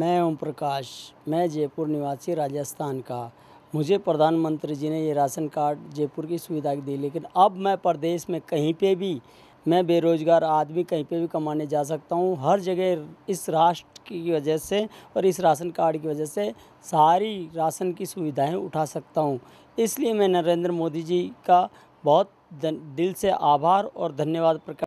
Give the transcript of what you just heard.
मैं ओम प्रकाश मैं जयपुर निवासी राजस्थान का मुझे प्रधानमंत्री जी ने ये राशन कार्ड जयपुर की सुविधा दी लेकिन अब मैं प्रदेश में कहीं पे भी मैं बेरोज़गार आदमी कहीं पे भी कमाने जा सकता हूँ हर जगह इस राष्ट्र की वजह से और इस राशन कार्ड की वजह से सारी राशन की सुविधाएं उठा सकता हूँ इसलिए मैं नरेंद्र मोदी जी का बहुत दिल से आभार और धन्यवाद प्रकाश